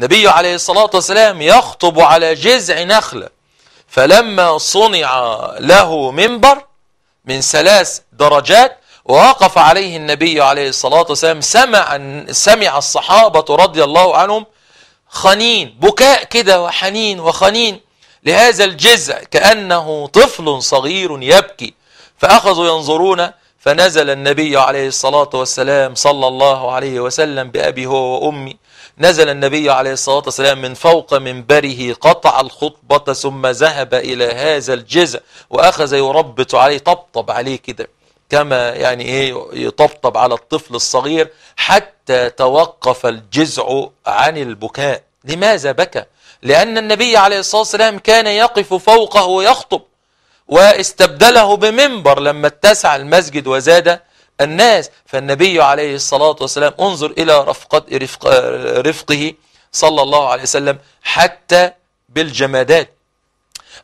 النبي عليه الصلاة والسلام يخطب على جذع نخلة فلما صنع له منبر من ثلاث درجات ووقف عليه النبي عليه الصلاة والسلام سمع, سمع الصحابة رضي الله عنهم خنين بكاء كده وحنين وخنين لهذا الجزء كأنه طفل صغير يبكي فأخذوا ينظرون فنزل النبي عليه الصلاة والسلام صلى الله عليه وسلم بأبي هو وأمي نزل النبي عليه الصلاة والسلام من فوق منبره قطع الخطبة ثم ذهب إلى هذا الجزء وأخذ يربط عليه طبطب عليه كده كما يعني ايه يطبطب على الطفل الصغير حتى توقف الجزع عن البكاء لماذا بكى لأن النبي عليه الصلاة والسلام كان يقف فوقه ويخطب واستبدله بمنبر لما اتسع المسجد وزاد الناس فالنبي عليه الصلاة والسلام انظر إلى رفقة رفق رفقه صلى الله عليه وسلم حتى بالجمادات